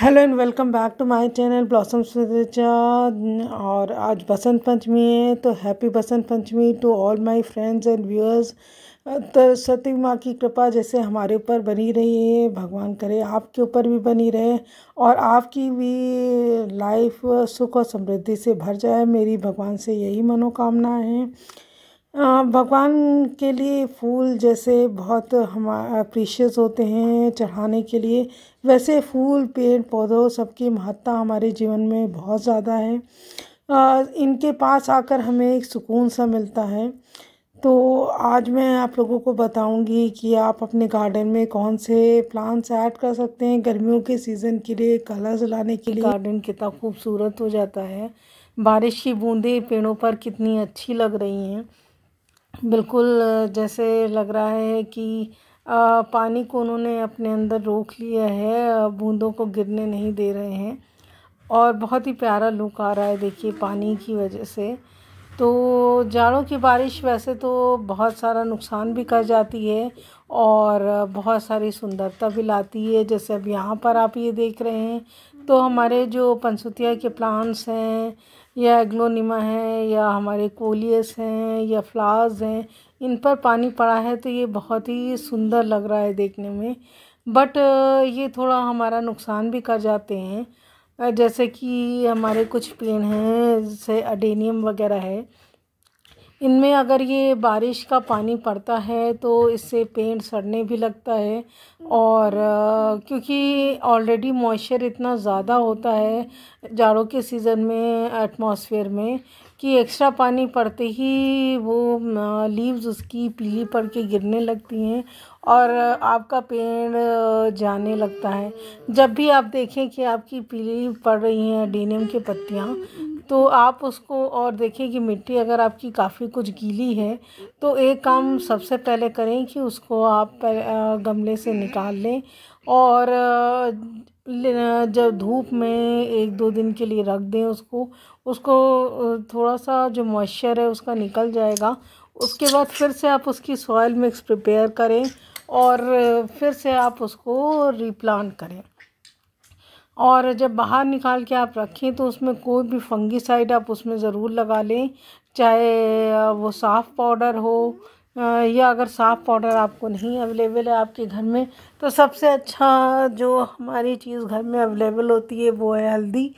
hello and welcome back to my channel blossom blossoms और आज बसंत पंचमी है तो happy Basant Panchami to all my friends and viewers Saraswati माँ की कृपा जैसे हमारे ऊपर बनी रही है भगवान करे आपके ऊपर भी बनी रहे और आपकी भी लाइफ सुख और समृद्धि से भर जाए मेरी भगवान से यही मनोकामना है भगवान के लिए फूल जैसे बहुत हम अप्रीशियस होते हैं चढ़ाने के लिए वैसे फूल पेड़ पौधों सबकी महत्ता हमारे जीवन में बहुत ज़्यादा है इनके पास आकर हमें एक सुकून सा मिलता है तो आज मैं आप लोगों को बताऊंगी कि आप अपने गार्डन में कौन से प्लांट्स ऐड कर सकते हैं गर्मियों के सीज़न के लिए कलर्स लाने के लिए गार्डन कितना खूबसूरत हो जाता है बारिश की बूंदें पेड़ों पर कितनी अच्छी लग रही हैं बिल्कुल जैसे लग रहा है कि आ, पानी को उन्होंने अपने अंदर रोक लिया है बूंदों को गिरने नहीं दे रहे हैं और बहुत ही प्यारा लुक आ रहा है देखिए पानी की वजह से तो जाड़ों की बारिश वैसे तो बहुत सारा नुकसान भी कर जाती है और बहुत सारी सुंदरता भी लाती है जैसे अब यहाँ पर आप ये देख रहे हैं तो हमारे जो पंसुतिया के प्लांट्स हैं या एग्लोनिमा है या हमारे कोलियस हैं या फ्लावर्स हैं इन पर पानी पड़ा है तो ये बहुत ही सुंदर लग रहा है देखने में बट ये थोड़ा हमारा नुकसान भी कर जाते हैं जैसे कि हमारे कुछ पेड़ हैं जैसे अडेनियम वगैरह है इनमें अगर ये बारिश का पानी पड़ता है तो इससे पेंट सड़ने भी लगता है और क्योंकि ऑलरेडी मॉइस्चर इतना ज़्यादा होता है जाड़ों के सीज़न में एटमॉस्फेयर में कि एक्स्ट्रा पानी पड़ते ही वो लीव्स उसकी पीली पड़ के गिरने लगती हैं और आपका पेड़ जाने लगता है जब भी आप देखें कि आपकी पीली पड़ रही हैं डीनियम के पत्तियाँ तो आप उसको और देखिए कि मिट्टी अगर आपकी काफ़ी कुछ गीली है तो एक काम सबसे पहले करें कि उसको आप गमले से निकाल लें और जब धूप में एक दो दिन के लिए रख दें उसको उसको थोड़ा सा जो मॉइस्चर है उसका निकल जाएगा उसके बाद फिर से आप उसकी सॉइल मिक्स प्रिपेयर करें और फिर से आप उसको रिप्लांट करें और जब बाहर निकाल के आप रखें तो उसमें कोई भी फंगीसाइड आप उसमें ज़रूर लगा लें चाहे वो साफ़ पाउडर हो या अगर साफ़ पाउडर आपको नहीं अवेलेबल है आपके घर में तो सबसे अच्छा जो हमारी चीज़ घर में अवेलेबल होती है वो है हल्दी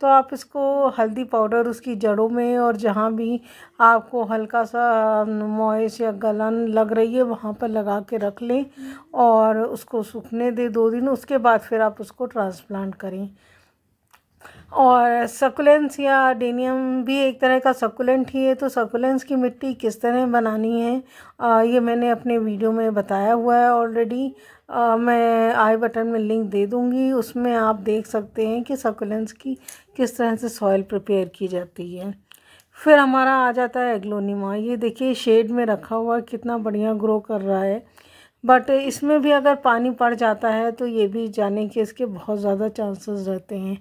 तो आप इसको हल्दी पाउडर उसकी जड़ों में और जहाँ भी आपको हल्का सा मोइस या गलन लग रही है वहाँ पर लगा के रख लें और उसको सूखने दें दो दिन उसके बाद फिर आप उसको ट्रांसप्लांट करें और सकुलेंस या डेनियम भी एक तरह का सकुलेंट ही है तो सकुलेंस की मिट्टी किस तरह बनानी है आ, ये मैंने अपने वीडियो में बताया हुआ है ऑलरेडी मैं आई बटन में लिंक दे दूँगी उसमें आप देख सकते हैं कि सकुलेंस की किस तरह से सॉइल प्रिपेयर की जाती है फिर हमारा आ जाता है एग्लोनिमा ये देखिए शेड में रखा हुआ कितना बढ़िया ग्रो कर रहा है बट इसमें भी अगर पानी पड़ जाता है तो ये भी जाने के इसके बहुत ज़्यादा चांसेस रहते हैं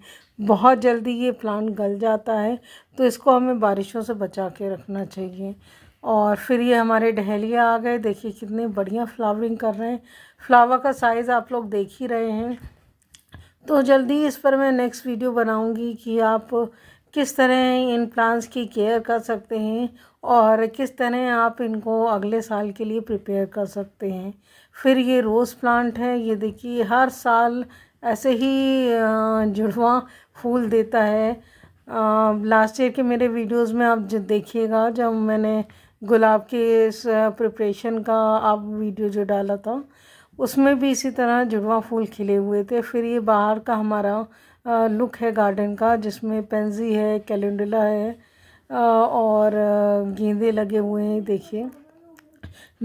बहुत जल्दी ये प्लांट गल जाता है तो इसको हमें बारिशों से बचा के रखना चाहिए और फिर ये हमारे डहलिया आ गए देखिए कितने बढ़िया फ्लावरिंग कर रहे हैं फ्लावर का साइज़ आप लोग देख ही रहे हैं तो जल्दी इस पर मैं नेक्स्ट वीडियो बनाऊँगी कि आप किस तरह इन प्लांट्स की केयर कर सकते हैं और किस तरह आप इनको अगले साल के लिए प्रिपेयर कर सकते हैं फिर ये रोज़ प्लांट है ये देखिए हर साल ऐसे ही जुड़वा फूल देता है लास्ट ईयर के मेरे वीडियोस में आप जो देखिएगा जब मैंने गुलाब के इस प्रिपरेशन का आप वीडियो जो डाला था उसमें भी इसी तरह जुड़वा फूल खिले हुए थे फिर ये बाहर का हमारा लुक है गार्डन का जिसमें पेंजी है कैलेंडुला है और गेंदे लगे हुए हैं देखिए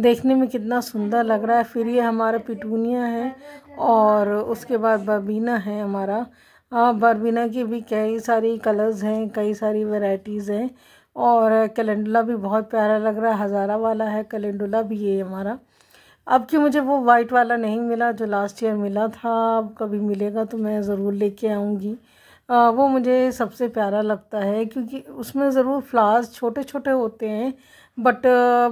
देखने में कितना सुंदर लग रहा है फिर ये हमारा पिटूनिया है और उसके बाद बर्बीना है हमारा बरबीना की भी कई सारी कलर्स हैं कई सारी वैरायटीज़ हैं और कैलेंडुला भी बहुत प्यारा लग रहा है हज़ारा वाला है कैलेंडुला भी ये हमारा अब कि मुझे वो वाइट वाला नहीं मिला जो लास्ट ईयर मिला था अब कभी मिलेगा तो मैं ज़रूर लेके आऊँगी वो मुझे सबसे प्यारा लगता है क्योंकि उसमें ज़रूर फ्लावर्स छोटे छोटे होते हैं बट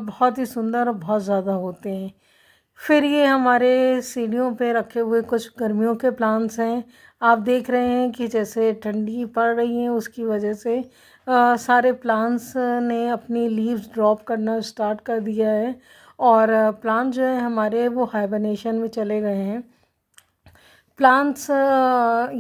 बहुत ही सुंदर और बहुत ज़्यादा होते हैं फिर ये हमारे सीढ़ियों पे रखे हुए कुछ गर्मियों के प्लांट्स हैं आप देख रहे हैं कि जैसे ठंडी पड़ रही है उसकी वजह से आ, सारे प्लांट्स ने अपनी लीव्स ड्रॉप करना स्टार्ट कर दिया है और प्लांट जो है हमारे वो हाइबरनेशन में चले गए हैं प्लांट्स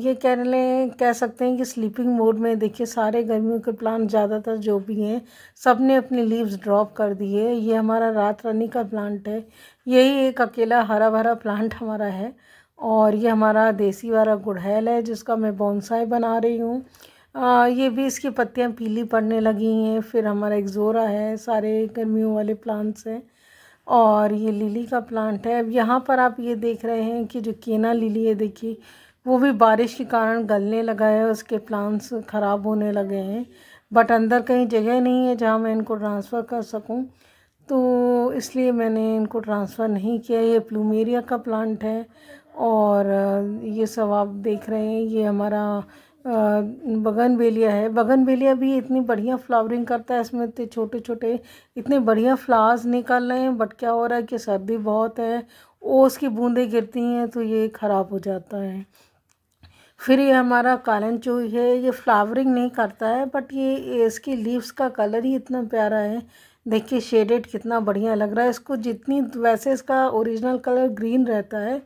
ये कह लें कह सकते हैं कि स्लीपिंग मोड में देखिए सारे गर्मियों के प्लांट ज़्यादातर जो भी हैं सब ने अपने लीव्स ड्रॉप कर दिए ये हमारा रात रानी का प्लांट है यही एक अकेला हरा भरा प्लांट हमारा है और ये हमारा देसी वाला गुड़हैल है जिसका मैं बॉन्साई बना रही हूँ ये भी इसकी पत्तियाँ पीली पड़ने लगी हैं फिर हमारा एक्जोरा है सारे गर्मियों वाले प्लांट्स हैं और ये लिली का प्लांट है अब यहाँ पर आप ये देख रहे हैं कि जो केना लिली है देखिए वो भी बारिश के कारण गलने लगा है उसके प्लांट्स ख़राब होने लगे हैं बट अंदर कहीं जगह नहीं है जहाँ मैं इनको ट्रांसफ़र कर सकूँ तो इसलिए मैंने इनको ट्रांसफ़र नहीं किया ये प्लूमेरिया का प्लांट है और ये सब आप देख रहे हैं ये हमारा बगन बेलिया है बगन बेलिया भी इतनी बढ़िया फ्लावरिंग करता है इसमें इतने तो छोटे छोटे इतने बढ़िया फ्लावर्स निकल रहे हैं बट क्या हो रहा है कि सर्दी बहुत है ओस की बूंदें गिरती हैं तो ये ख़राब हो जाता है फिर ये हमारा कालन चूई है ये फ्लावरिंग नहीं करता है बट ये इसकी लीव्स का कलर ही इतना प्यारा है देखिए शेडेड कितना बढ़िया लग रहा है इसको जितनी वैसे इसका ओरिजिनल कलर ग्रीन रहता है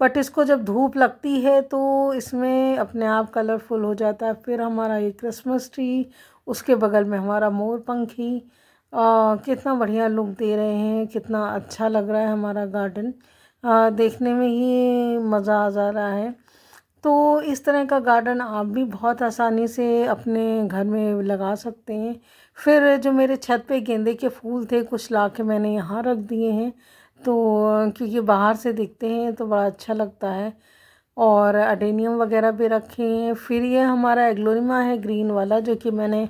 बट इसको जब धूप लगती है तो इसमें अपने आप कलरफुल हो जाता है फिर हमारा ये क्रिसमस ट्री उसके बगल में हमारा मोर पंखी आ, कितना बढ़िया लुक दे रहे हैं कितना अच्छा लग रहा है हमारा गार्डन आ, देखने में ही मज़ा आ जा रहा है तो इस तरह का गार्डन आप भी बहुत आसानी से अपने घर में लगा सकते हैं फिर जो मेरे छत पे गेंदे के फूल थे कुछ ला के मैंने यहाँ रख दिए हैं तो क्योंकि बाहर से दिखते हैं तो बड़ा अच्छा लगता है और अडेनियम वगैरह भी रखे हैं फिर ये हमारा एग्लोरिमा है ग्रीन वाला जो कि मैंने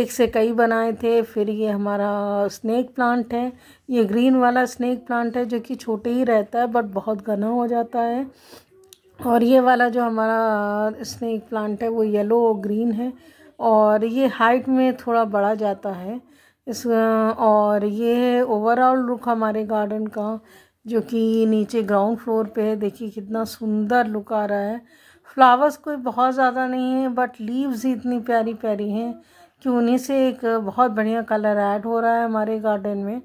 एक से कई बनाए थे फिर ये हमारा स्नैक प्लांट है ये ग्रीन वाला स्नैक प्लांट है जो कि छोटे ही रहता है बट बहुत घना हो जाता है और ये वाला जो हमारा स्नैक प्लांट है वो येलो ग्रीन है और ये हाइट में थोड़ा बढ़ा जाता है इस और ये है ओवरऑल लुक हमारे गार्डन का जो कि नीचे ग्राउंड फ्लोर पे है देखिए कितना सुंदर लुक आ रहा है फ्लावर्स कोई बहुत ज़्यादा नहीं है बट लीव्स ही इतनी प्यारी प्यारी हैं कि उन्हीं से एक बहुत बढ़िया कलर ऐड हो रहा है हमारे गार्डन में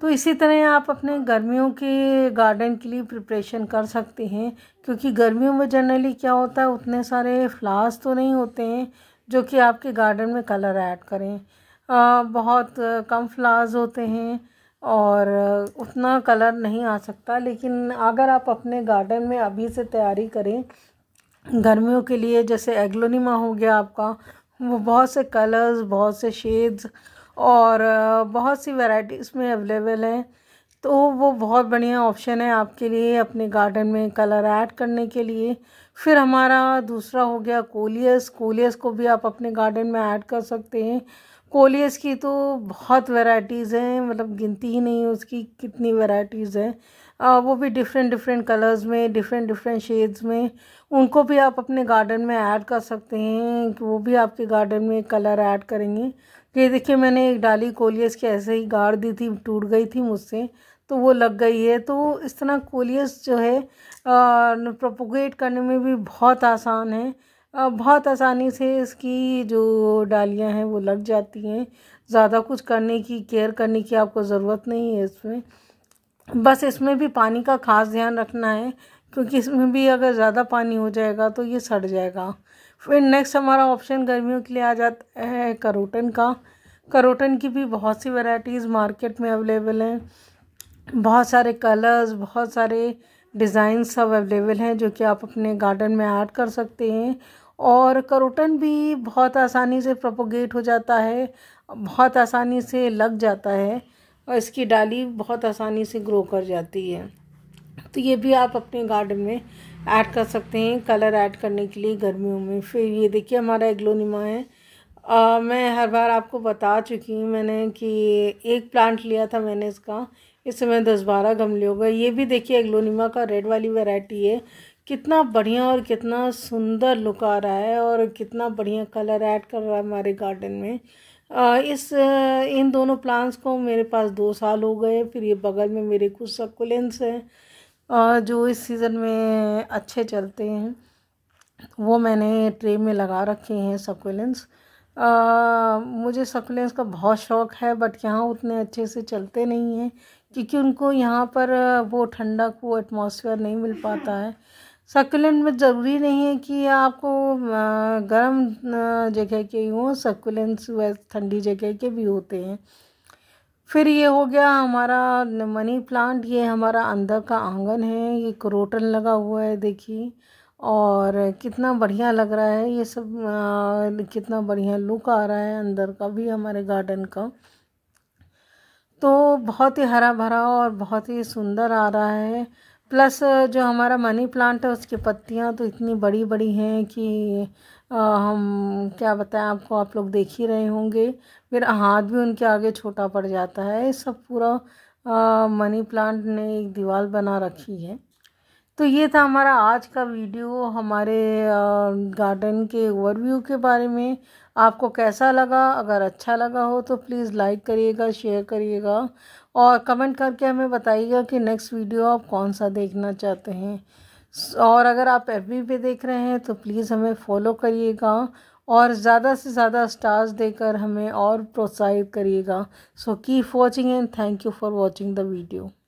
तो इसी तरह आप अपने गर्मियों के गार्डन के लिए प्रिपरेशन कर सकते हैं क्योंकि गर्मियों में जनरली क्या होता है उतने सारे फ्लावर्स तो नहीं होते हैं जो कि आपके गार्डन में कलर ऐड करें बहुत कम फ्लावर्स होते हैं और उतना कलर नहीं आ सकता लेकिन अगर आप अपने गार्डन में अभी से तैयारी करें गर्मियों के लिए जैसे एग्लोनिमा हो गया आपका वो बहुत से कलर्स बहुत से शेड्स और बहुत सी वैरायटीज़ में अवेलेबल हैं तो वो बहुत बढ़िया ऑप्शन है आपके लिए अपने गार्डन में कलर ऐड करने के लिए फिर हमारा दूसरा हो गया कोलियस कोलियस को भी आप अपने गार्डन में ऐड कर सकते हैं कोलियस की तो बहुत वैराइटीज़ हैं मतलब गिनती ही नहीं उसकी कितनी वैराइटीज़ हैं वो भी डिफरेंट डिफरेंट कलर्स में डिफरेंट डिफरेंट शेड्स में उनको भी आप अपने गार्डन में ऐड कर सकते हैं कि वो भी आपके गार्डन में कलर ऐड करेंगे ये देखिए मैंने एक डाली कोलियस की ऐसे ही गाड़ दी थी टूट गई थी मुझसे तो वो लग गई है तो इस तरह कोलियस जो है प्रोपोगेट करने में भी बहुत आसान है बहुत आसानी से इसकी जो डालियाँ हैं वो लग जाती हैं ज़्यादा कुछ करने की केयर करने की आपको ज़रूरत नहीं है इसमें बस इसमें भी पानी का ख़ास ध्यान रखना है क्योंकि इसमें भी अगर ज़्यादा पानी हो जाएगा तो ये सड़ जाएगा फिर नेक्स्ट हमारा ऑप्शन गर्मियों के लिए आ जाता है करोटन का करोटन की भी बहुत सी वैरायटीज़ मार्केट में अवेलेबल हैं बहुत सारे कलर्स बहुत सारे डिज़ाइन सब अवेलेबल हैं जो कि आप अपने गार्डन में ऐड कर सकते हैं और करोटन भी बहुत आसानी से प्रोपोगेट हो जाता है बहुत आसानी से लग जाता है और इसकी डाली बहुत आसानी से ग्रो कर जाती है तो ये भी आप अपने गार्डन में ऐड कर सकते हैं कलर ऐड करने के लिए गर्मियों में फिर ये देखिए हमारा एग्लोनिमा है आ, मैं हर बार आपको बता चुकी हूँ मैंने कि एक प्लांट लिया था मैंने इसका इस समय दस बारह गमले हो गए ये भी देखिए एग्लोनिमा का रेड वाली वैरायटी है कितना बढ़िया और कितना सुंदर लुक आ रहा है और कितना बढ़िया कलर ऐड कर रहा है हमारे गार्डन में आ, इस इन दोनों प्लांट्स को मेरे पास दो साल हो गए फिर ये बगल में मेरे कुछ सकुलेंस हैं जो इस सीज़न में अच्छे चलते हैं वो मैंने ट्रे में लगा रखे हैं सकुलेंस आ, मुझे सकुलेंस का बहुत शौक़ है बट यहाँ उतने अच्छे से चलते नहीं हैं क्योंकि उनको यहाँ पर वो ठंडक वो एटमॉस्फेयर नहीं मिल पाता है सकुलेंट में ज़रूरी नहीं है कि आपको गर्म जगह के हों सकुलेंट्स वैसे ठंडी जगह के भी होते हैं फिर ये हो गया हमारा मनी प्लांट ये हमारा अंदर का आंगन है ये क्रोटन लगा हुआ है देखिए और कितना बढ़िया लग रहा है ये सब आ, कितना बढ़िया लुक आ रहा है अंदर का भी हमारे गार्डन का तो बहुत ही हरा भरा और बहुत ही सुंदर आ रहा है प्लस जो हमारा मनी प्लांट है उसकी पत्तियाँ तो इतनी बड़ी बड़ी हैं कि आ, हम क्या बताएं आपको आप लोग देख ही रहे होंगे मेरा हाथ भी उनके आगे छोटा पड़ जाता है सब पूरा मनी प्लांट ने एक दीवार बना रखी है तो ये था हमारा आज का वीडियो हमारे गार्डन के ओवरव्यू के बारे में आपको कैसा लगा अगर अच्छा लगा हो तो प्लीज़ लाइक करिएगा शेयर करिएगा और कमेंट करके हमें बताइएगा कि नेक्स्ट वीडियो आप कौन सा देखना चाहते हैं और अगर आप एफ पे देख रहे हैं तो प्लीज़ हमें फॉलो करिएगा और ज़्यादा से ज़्यादा स्टार्स देकर हमें और प्रोत्साहित करिएगा so keep watching and thank you for watching the video